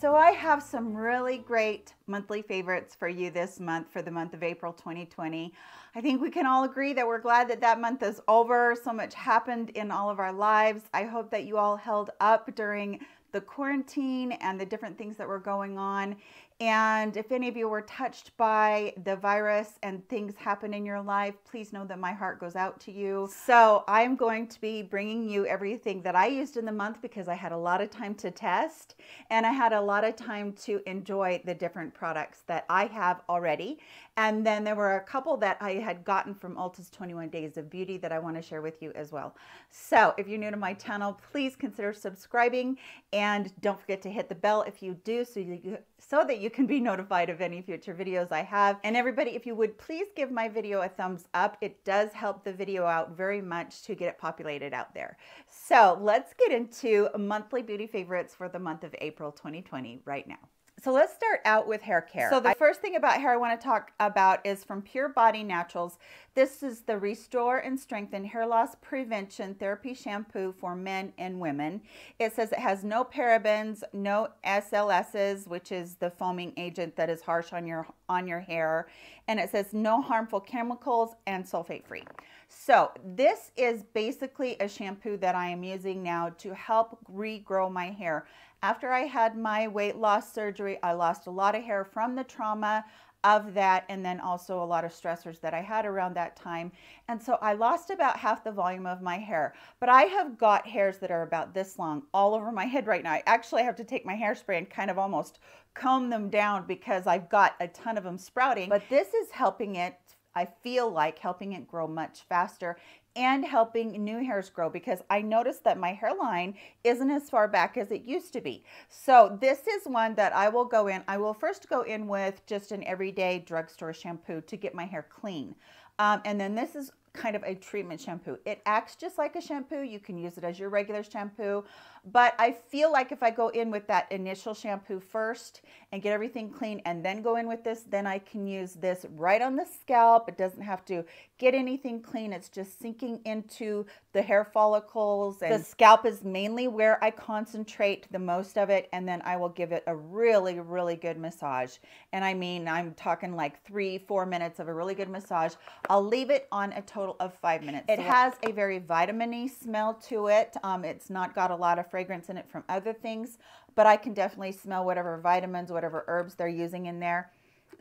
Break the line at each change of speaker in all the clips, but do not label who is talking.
So I have some really great monthly favorites for you this month for the month of April 2020. I think we can all agree that we're glad that that month is over. So much happened in all of our lives. I hope that you all held up during the quarantine and the different things that were going on. And if any of you were touched by the virus and things happen in your life, please know that my heart goes out to you. So I'm going to be bringing you everything that I used in the month because I had a lot of time to test and I had a lot of time to enjoy the different products that I have already. And then there were a couple that I had gotten from Ulta's 21 Days of Beauty that I want to share with you as well. So if you're new to my channel, please consider subscribing and don't forget to hit the bell if you do so, you, so that you you can be notified of any future videos I have. And everybody, if you would please give my video a thumbs up, it does help the video out very much to get it populated out there. So let's get into monthly beauty favorites for the month of April 2020 right now. So let's start out with hair care. So the first thing about hair I want to talk about is from Pure Body Naturals. This is the Restore and Strengthen Hair Loss Prevention Therapy Shampoo for men and women. It says it has no parabens, no SLSs, which is the foaming agent that is harsh on your on your hair, and it says no harmful chemicals and sulfate free. So this is basically a shampoo that I am using now to help regrow my hair. After I had my weight loss surgery, I lost a lot of hair from the trauma of that and then also a lot of stressors that I had around that time. And so I lost about half the volume of my hair, but I have got hairs that are about this long all over my head right now. I actually have to take my hairspray and kind of almost comb them down because I've got a ton of them sprouting, but this is helping it I feel like helping it grow much faster and helping new hairs grow because I noticed that my hairline isn't as far back as it used to be. So this is one that I will go in. I will first go in with just an everyday drugstore shampoo to get my hair clean. Um, and then this is kind of a treatment shampoo. It acts just like a shampoo. You can use it as your regular shampoo. But I feel like if I go in with that initial shampoo first and get everything clean and then go in with this, then I can use this right on the scalp. It doesn't have to get anything clean. It's just sinking into the hair follicles. And the scalp is mainly where I concentrate the most of it. And then I will give it a really, really good massage. And I mean, I'm talking like three, four minutes of a really good massage. I'll leave it on a total of five minutes. It has a very vitamin-y smell to it. Um, it's not got a lot of fragrance in it from other things, but I can definitely smell whatever vitamins, whatever herbs they're using in there.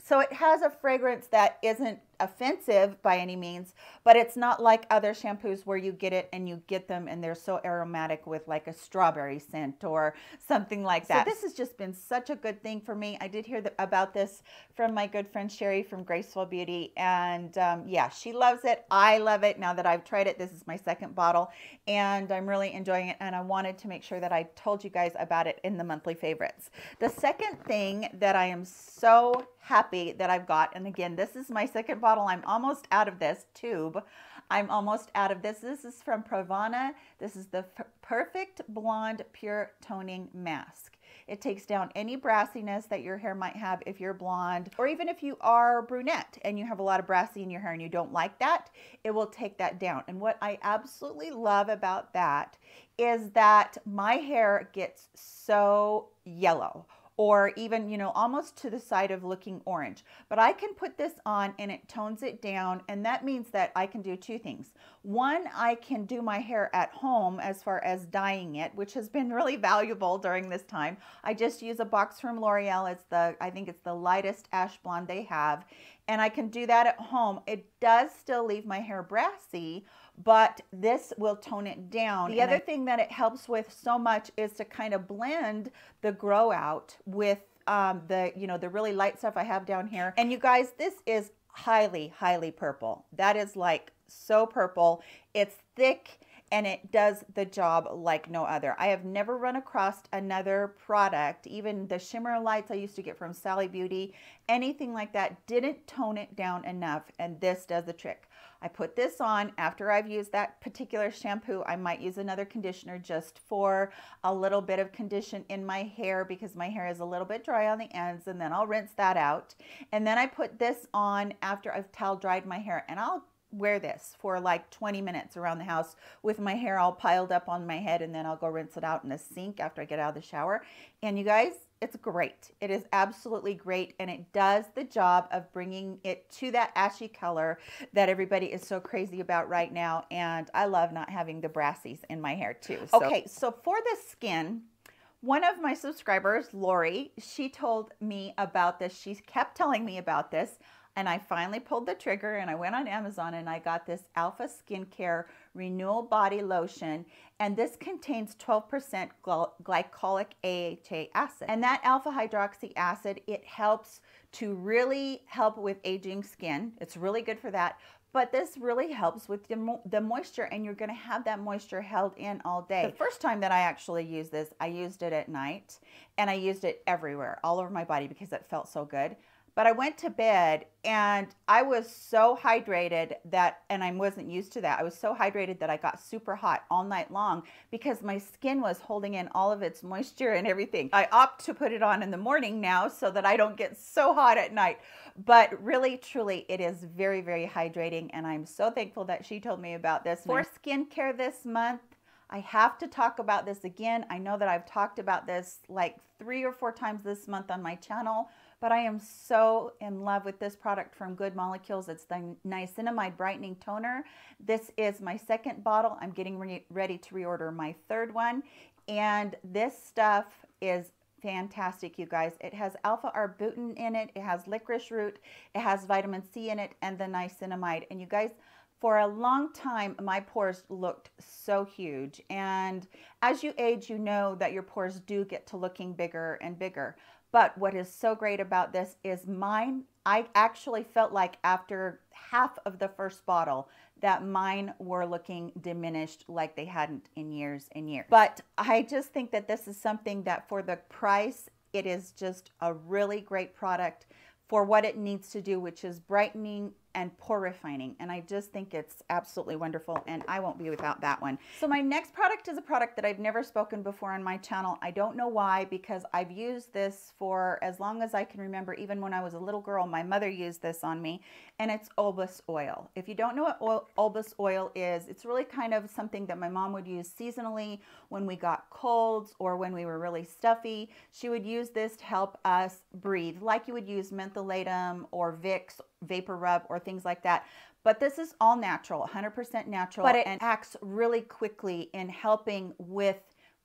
So it has a fragrance that isn't offensive by any means, but it's not like other shampoos where you get it and you get them and they're so aromatic with like a strawberry scent or something like that. So this has just been such a good thing for me. I did hear the, about this from my good friend Sherry from Graceful Beauty and um, yeah, she loves it. I love it now that I've tried it. This is my second bottle and I'm really enjoying it and I wanted to make sure that I told you guys about it in the monthly favorites. The second thing that I am so happy that I've got, and again, this is my second bottle bottle. I'm almost out of this tube. I'm almost out of this. This is from Provana. This is the Perfect Blonde Pure Toning Mask. It takes down any brassiness that your hair might have if you're blonde, or even if you are brunette and you have a lot of brassy in your hair and you don't like that, it will take that down. And what I absolutely love about that is that my hair gets so yellow or even, you know, almost to the side of looking orange. But I can put this on and it tones it down and that means that I can do two things. One, I can do my hair at home as far as dyeing it, which has been really valuable during this time. I just use a box from L'Oreal. It's the, I think it's the lightest ash blonde they have. And I can do that at home. It does still leave my hair brassy, but this will tone it down. The and other I thing that it helps with so much is to kind of blend the grow out with um, the, you know, the really light stuff I have down here. And you guys, this is highly, highly purple. That is like so purple. It's thick and it does the job like no other. I have never run across another product, even the shimmer lights I used to get from Sally Beauty, anything like that didn't tone it down enough and this does the trick. I put this on after I've used that particular shampoo. I might use another conditioner just for a little bit of condition in my hair because my hair is a little bit dry on the ends and then I'll rinse that out. And then I put this on after I've towel dried my hair and I'll wear this for like 20 minutes around the house with my hair all piled up on my head and then I'll go rinse it out in the sink after I get out of the shower. And you guys, it's great. It is absolutely great and it does the job of bringing it to that ashy color that everybody is so crazy about right now. And I love not having the brassies in my hair too. So. Okay, so for the skin, one of my subscribers, Lori, she told me about this. She kept telling me about this. And I finally pulled the trigger and I went on Amazon and I got this Alpha Skincare Renewal Body Lotion. And this contains 12% glycolic AHA acid. And that alpha hydroxy acid, it helps to really help with aging skin. It's really good for that. But this really helps with the, mo the moisture and you're gonna have that moisture held in all day. The first time that I actually used this, I used it at night and I used it everywhere, all over my body because it felt so good. But I went to bed and I was so hydrated that, and I wasn't used to that. I was so hydrated that I got super hot all night long because my skin was holding in all of its moisture and everything. I opt to put it on in the morning now so that I don't get so hot at night. But really, truly, it is very, very hydrating. And I'm so thankful that she told me about this. For skincare this month, I have to talk about this again. I know that I've talked about this like three or four times this month on my channel, but I am so in love with this product from Good Molecules. It's the Niacinamide Brightening Toner. This is my second bottle. I'm getting re ready to reorder my third one. And this stuff is fantastic, you guys. It has alpha arbutin in it, it has licorice root, it has vitamin C in it, and the niacinamide. And you guys, for a long time, my pores looked so huge. And as you age, you know that your pores do get to looking bigger and bigger. But what is so great about this is mine, I actually felt like after half of the first bottle that mine were looking diminished like they hadn't in years and years. But I just think that this is something that for the price, it is just a really great product for what it needs to do, which is brightening and pore refining. And I just think it's absolutely wonderful and I won't be without that one. So my next product is a product that I've never spoken before on my channel. I don't know why because I've used this for as long as I can remember. Even when I was a little girl, my mother used this on me and it's Olbus oil. If you don't know what oil, Olbus oil is, it's really kind of something that my mom would use seasonally when we got colds or when we were really stuffy. She would use this to help us breathe like you would use mentholatum or Vicks vapor rub or things like that. But this is all natural, 100% natural, but it acts really quickly in helping with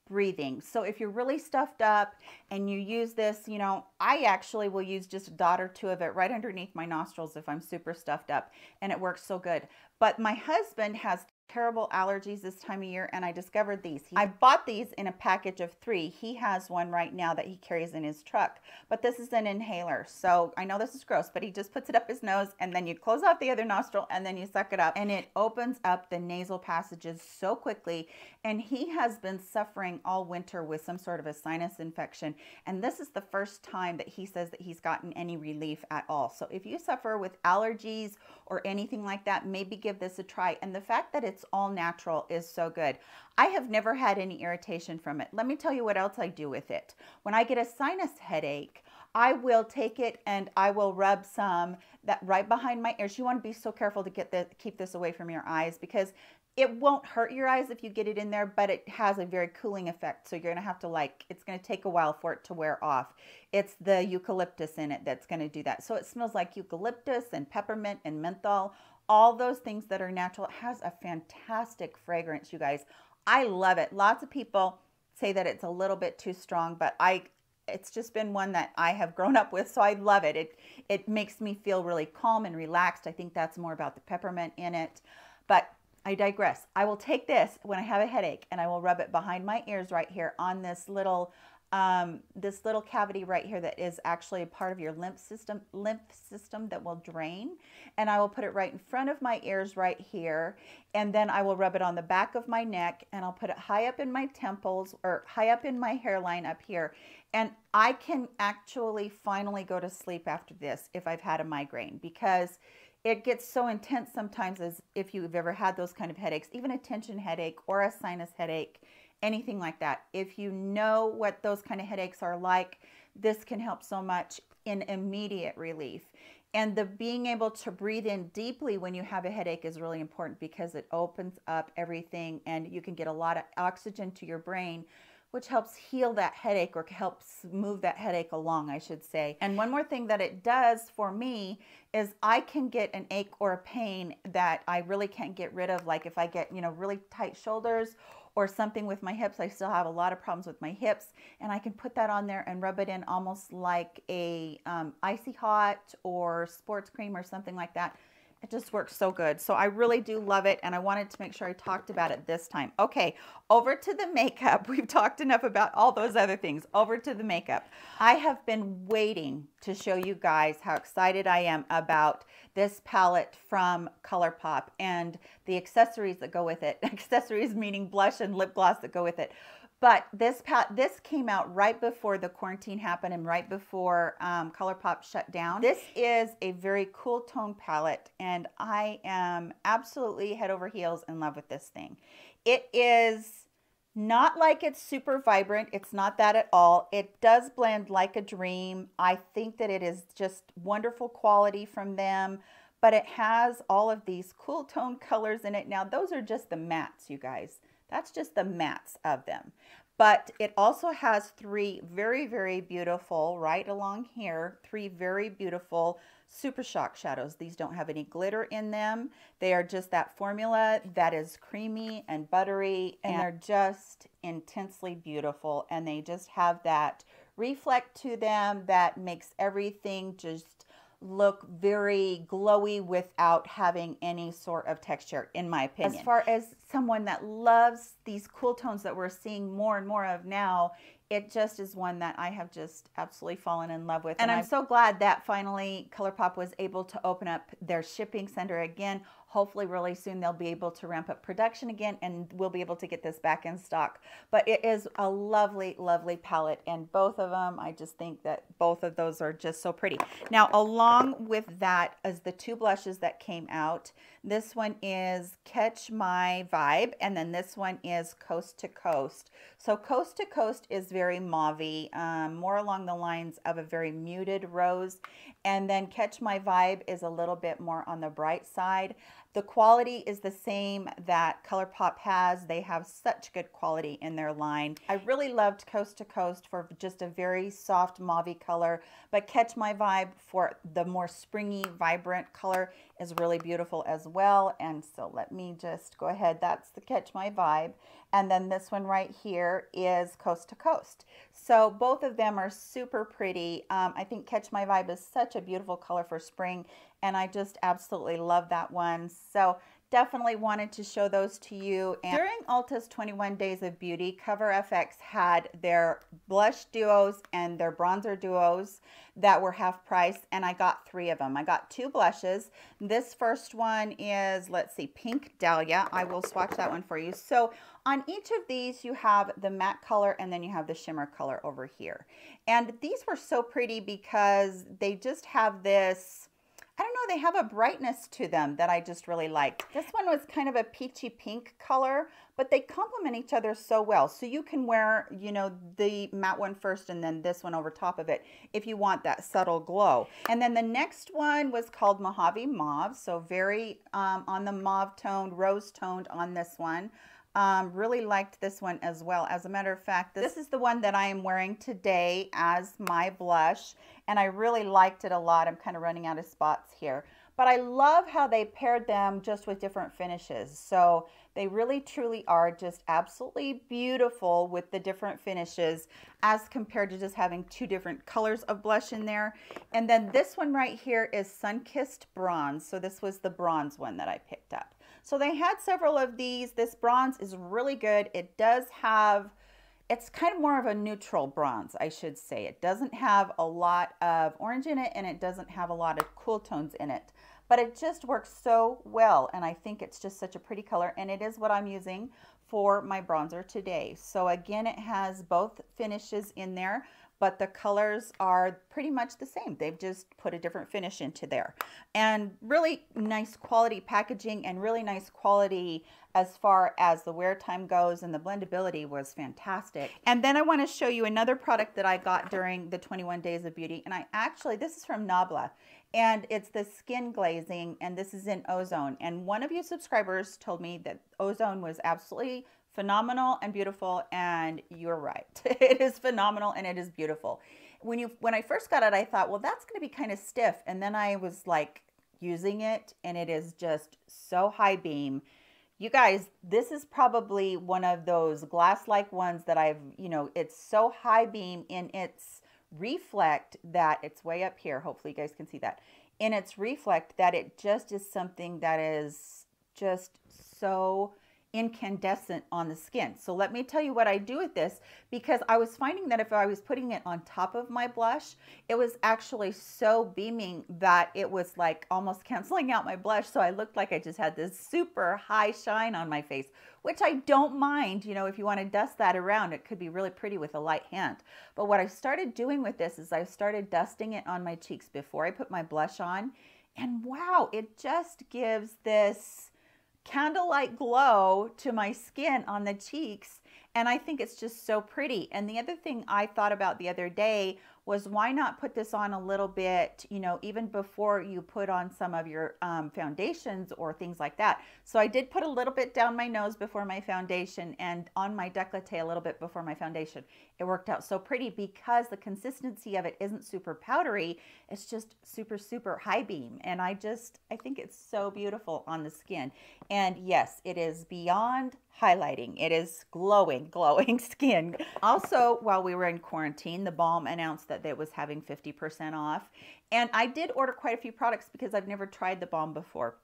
breathing. So if you're really stuffed up and you use this, you know, I actually will use just a dot or two of it right underneath my nostrils if I'm super stuffed up and it works so good. But my husband has terrible allergies this time of year and I discovered these. I bought these in a package of three. He has one right now that he carries in his truck, but this is an inhaler. So I know this is gross, but he just puts it up his nose and then you close off the other nostril and then you suck it up and it opens up the nasal passages so quickly. And he has been suffering all winter with some sort of a sinus infection. And this is the first time that he says that he's gotten any relief at all. So if you suffer with allergies or anything like that, maybe give this a try. And the fact that it's it's all natural is so good. I have never had any irritation from it. Let me tell you what else I do with it. When I get a sinus headache, I will take it and I will rub some that right behind my ears. You want to be so careful to get the keep this away from your eyes because it won't hurt your eyes if you get it in there, but it has a very cooling effect. So you're going to have to like, it's going to take a while for it to wear off. It's the eucalyptus in it that's going to do that. So it smells like eucalyptus and peppermint and menthol all those things that are natural. It has a fantastic fragrance, you guys. I love it. Lots of people say that it's a little bit too strong, but I it's just been one that I have grown up with, so I love it. It it makes me feel really calm and relaxed. I think that's more about the peppermint in it. But I digress. I will take this when I have a headache and I will rub it behind my ears right here on this little um, this little cavity right here that is actually a part of your lymph system, lymph system that will drain. And I will put it right in front of my ears right here. And then I will rub it on the back of my neck and I'll put it high up in my temples or high up in my hairline up here. And I can actually finally go to sleep after this if I've had a migraine because it gets so intense sometimes as if you've ever had those kind of headaches, even a tension headache or a sinus headache anything like that. If you know what those kind of headaches are like, this can help so much in immediate relief. And the being able to breathe in deeply when you have a headache is really important because it opens up everything and you can get a lot of oxygen to your brain, which helps heal that headache or helps move that headache along, I should say. And one more thing that it does for me is I can get an ache or a pain that I really can't get rid of. Like if I get, you know, really tight shoulders or something with my hips. I still have a lot of problems with my hips and I can put that on there and rub it in almost like a um, icy hot or sports cream or something like that it just works so good. So I really do love it, and I wanted to make sure I talked about it this time. Okay, over to the makeup. We've talked enough about all those other things. Over to the makeup. I have been waiting to show you guys how excited I am about this palette from ColourPop and the accessories that go with it. Accessories meaning blush and lip gloss that go with it. But this this came out right before the quarantine happened and right before um, ColourPop shut down. This is a very cool tone palette and I am absolutely head over heels in love with this thing. It is not like it's super vibrant. It's not that at all. It does blend like a dream. I think that it is just wonderful quality from them but it has all of these cool tone colors in it. Now, those are just the mattes, you guys. That's just the mats of them. But it also has three very, very beautiful, right along here, three very beautiful Super Shock shadows. These don't have any glitter in them. They are just that formula that is creamy and buttery, and they're just intensely beautiful. And they just have that reflect to them that makes everything just look very glowy without having any sort of texture, in my opinion. As far as someone that loves these cool tones that we're seeing more and more of now, it just is one that I have just absolutely fallen in love with. And, and I'm I've so glad that finally ColourPop was able to open up their shipping center again. Hopefully, really soon they'll be able to ramp up production again and we'll be able to get this back in stock. But it is a lovely, lovely palette. And both of them, I just think that both of those are just so pretty. Now, along with that, as the two blushes that came out. This one is Catch My Vibe, and then this one is Coast to Coast. So Coast to Coast is very mauvey, um, more along the lines of a very muted rose. And then Catch My Vibe is a little bit more on the bright side. The quality is the same that ColourPop has. They have such good quality in their line. I really loved Coast to Coast for just a very soft mauve color, but Catch My Vibe for the more springy, vibrant color is really beautiful as well. And so let me just go ahead. That's the Catch My Vibe. And then this one right here is Coast to Coast. So both of them are super pretty. Um, I think Catch My Vibe is such a beautiful color for spring. And I just absolutely love that one. So definitely wanted to show those to you. And during Ulta's 21 Days of Beauty, Cover FX had their blush duos and their bronzer duos that were half price, and I got three of them. I got two blushes. This first one is, let's see, Pink Dahlia. I will swatch that one for you. So on each of these, you have the matte color and then you have the shimmer color over here. And these were so pretty because they just have this I don't know, they have a brightness to them that I just really like. This one was kind of a peachy pink color, but they complement each other so well. So you can wear, you know, the matte one first and then this one over top of it if you want that subtle glow. And then the next one was called Mojave Mauve. So very um, on the mauve toned, rose toned on this one. Um, really liked this one as well. As a matter of fact, this, this is the one that I am wearing today as my blush, and I really liked it a lot. I'm kind of running out of spots here. But I love how they paired them just with different finishes. So they really truly are just absolutely beautiful with the different finishes as compared to just having two different colors of blush in there. And then this one right here is Sunkissed Bronze. So this was the bronze one that I picked up. So they had several of these. This bronze is really good. It does have, it's kind of more of a neutral bronze, I should say. It doesn't have a lot of orange in it and it doesn't have a lot of cool tones in it. But it just works so well and I think it's just such a pretty color and it is what I'm using for my bronzer today. So again, it has both finishes in there but the colors are pretty much the same. They've just put a different finish into there. And really nice quality packaging and really nice quality as far as the wear time goes and the blendability was fantastic. And then I want to show you another product that I got during the 21 Days of Beauty. And I actually, this is from Nabla and it's the skin glazing and this is in ozone and one of you subscribers told me that ozone was absolutely phenomenal and beautiful and you're right it is phenomenal and it is beautiful when you when i first got it i thought well that's going to be kind of stiff and then i was like using it and it is just so high beam you guys this is probably one of those glass like ones that i've you know it's so high beam in its reflect that it's way up here hopefully you guys can see that in its reflect that it just is something that is just so incandescent on the skin. So let me tell you what I do with this because I was finding that if I was putting it on top of my blush, it was actually so beaming that it was like almost canceling out my blush. So I looked like I just had this super high shine on my face, which I don't mind. You know, if you want to dust that around, it could be really pretty with a light hand. But what I started doing with this is I started dusting it on my cheeks before I put my blush on. And wow, it just gives this candlelight glow to my skin on the cheeks. And I think it's just so pretty. And the other thing I thought about the other day was why not put this on a little bit, you know, even before you put on some of your um, foundations or things like that. So I did put a little bit down my nose before my foundation and on my decollete a little bit before my foundation. It worked out so pretty because the consistency of it isn't super powdery. It's just super, super high beam. And I just, I think it's so beautiful on the skin. And yes, it is beyond highlighting. It is glowing, glowing skin. Also, while we were in quarantine, the balm announced that it was having 50% off. And I did order quite a few products because I've never tried the balm before.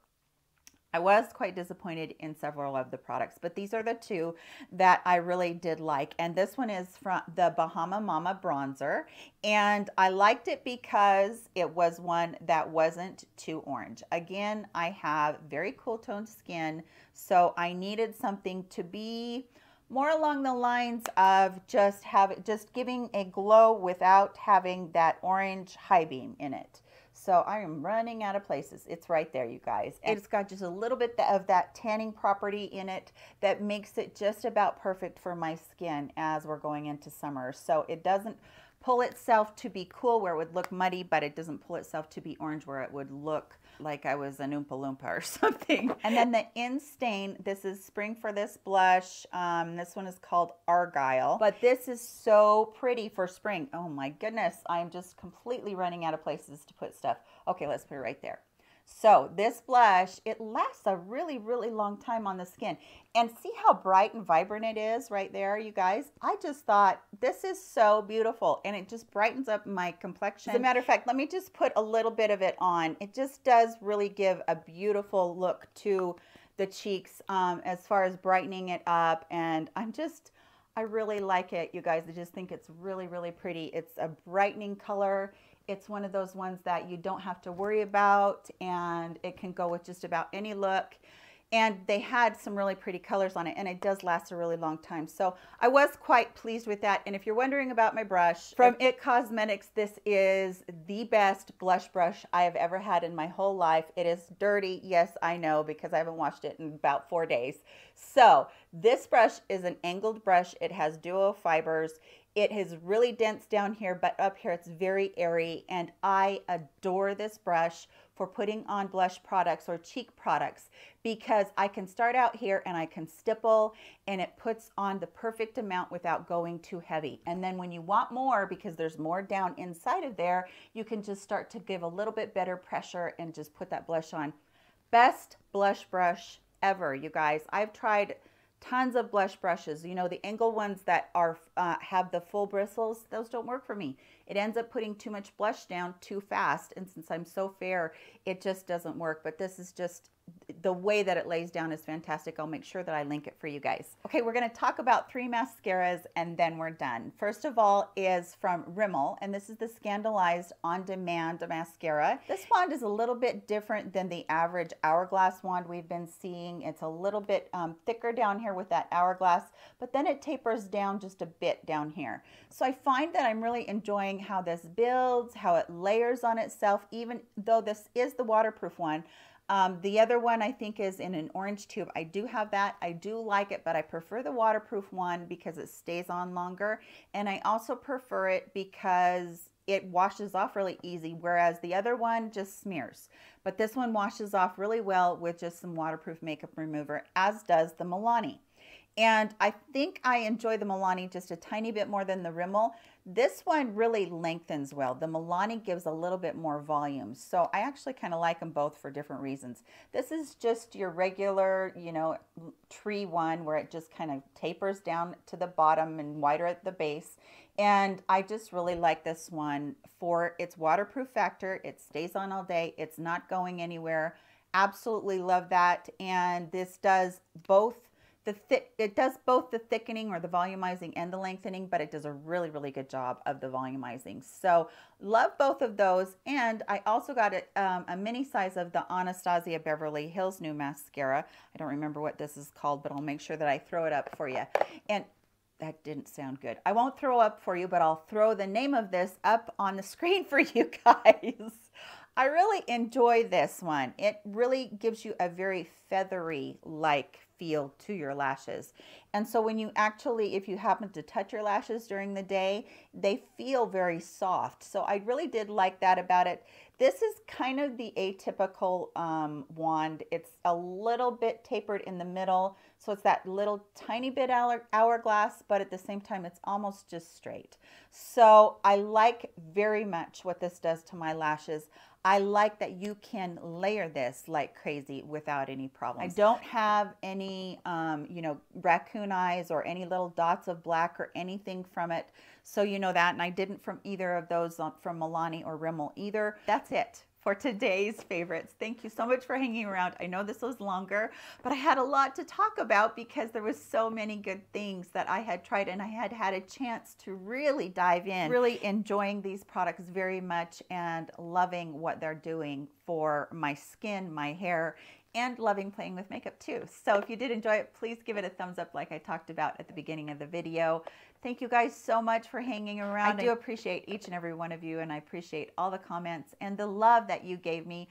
I was quite disappointed in several of the products, but these are the two that I really did like. And this one is from the Bahama Mama Bronzer. And I liked it because it was one that wasn't too orange. Again, I have very cool toned skin, so I needed something to be more along the lines of just have just giving a glow without having that orange high beam in it. So I am running out of places. It's right there, you guys. And it's got just a little bit of that tanning property in it that makes it just about perfect for my skin as we're going into summer. So it doesn't pull itself to be cool where it would look muddy, but it doesn't pull itself to be orange where it would look like I was an Oompa Loompa or something. and then the In Stain, this is Spring for This blush. Um, this one is called Argyle. But this is so pretty for spring. Oh my goodness, I'm just completely running out of places to put stuff. Okay, let's put it right there. So this blush, it lasts a really, really long time on the skin. And see how bright and vibrant it is right there, you guys? I just thought, this is so beautiful. And it just brightens up my complexion. As a matter of fact, let me just put a little bit of it on. It just does really give a beautiful look to the cheeks um, as far as brightening it up. And I'm just... I really like it, you guys. I just think it's really, really pretty. It's a brightening color. It's one of those ones that you don't have to worry about and it can go with just about any look. And they had some really pretty colors on it and it does last a really long time. So I was quite pleased with that. And if you're wondering about my brush, from It Cosmetics, this is the best blush brush I have ever had in my whole life. It is dirty, yes, I know, because I haven't washed it in about four days. So this brush is an angled brush. It has duo fibers. It is really dense down here, but up here it's very airy, and I adore this brush for putting on blush products or cheek products because I can start out here and I can stipple and it puts on the perfect amount without going too heavy. And then when you want more, because there's more down inside of there, you can just start to give a little bit better pressure and just put that blush on. Best blush brush ever, you guys. I've tried tons of blush brushes, you know, the angle ones that are uh, have the full bristles, those don't work for me. It ends up putting too much blush down too fast. And since I'm so fair, it just doesn't work. But this is just the way that it lays down is fantastic. I'll make sure that I link it for you guys. Okay, we're gonna talk about three mascaras and then we're done. First of all is from Rimmel, and this is the Scandalized On Demand Mascara. This wand is a little bit different than the average Hourglass wand we've been seeing. It's a little bit um, thicker down here with that Hourglass, but then it tapers down just a bit down here. So I find that I'm really enjoying how this builds, how it layers on itself, even though this is the waterproof one. Um, the other one I think is in an orange tube. I do have that. I do like it, but I prefer the waterproof one because it stays on longer. And I also prefer it because it washes off really easy, whereas the other one just smears. But this one washes off really well with just some waterproof makeup remover, as does the Milani. And I think I enjoy the Milani just a tiny bit more than the Rimmel. This one really lengthens well. The Milani gives a little bit more volume. So I actually kind of like them both for different reasons. This is just your regular, you know, tree one where it just kind of tapers down to the bottom and wider at the base. And I just really like this one for its waterproof factor. It stays on all day. It's not going anywhere. Absolutely love that. And this does both the thick, it does both the thickening or the volumizing and the lengthening, but it does a really, really good job of the volumizing. So love both of those. And I also got a, um, a mini size of the Anastasia Beverly Hills new mascara. I don't remember what this is called, but I'll make sure that I throw it up for you. And that didn't sound good. I won't throw up for you, but I'll throw the name of this up on the screen for you guys. I really enjoy this one. It really gives you a very feathery like feel to your lashes. And so when you actually, if you happen to touch your lashes during the day, they feel very soft. So I really did like that about it. This is kind of the atypical um, wand. It's a little bit tapered in the middle. So it's that little tiny bit hour, hourglass, but at the same time, it's almost just straight. So I like very much what this does to my lashes. I like that you can layer this like crazy without any problems. I don't have any, um, you know, raccoon eyes or any little dots of black or anything from it. So you know that, and I didn't from either of those um, from Milani or Rimmel either. That's it for today's favorites. Thank you so much for hanging around. I know this was longer, but I had a lot to talk about because there was so many good things that I had tried and I had had a chance to really dive in, really enjoying these products very much and loving what they're doing for my skin, my hair, and loving playing with makeup too. So if you did enjoy it, please give it a thumbs up like I talked about at the beginning of the video. Thank you guys so much for hanging around. I do appreciate each and every one of you and I appreciate all the comments and the love that you gave me.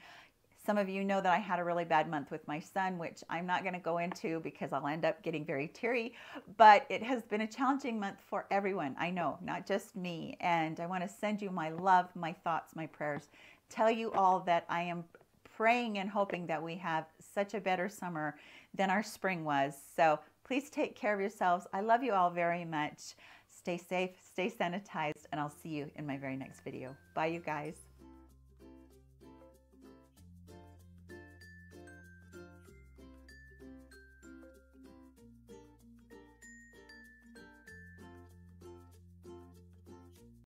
Some of you know that I had a really bad month with my son, which I'm not going to go into because I'll end up getting very teary, but it has been a challenging month for everyone. I know, not just me. And I want to send you my love, my thoughts, my prayers, tell you all that I am praying and hoping that we have such a better summer than our spring was. So please take care of yourselves. I love you all very much. Stay safe, stay sanitized, and I'll see you in my very next video. Bye, you guys.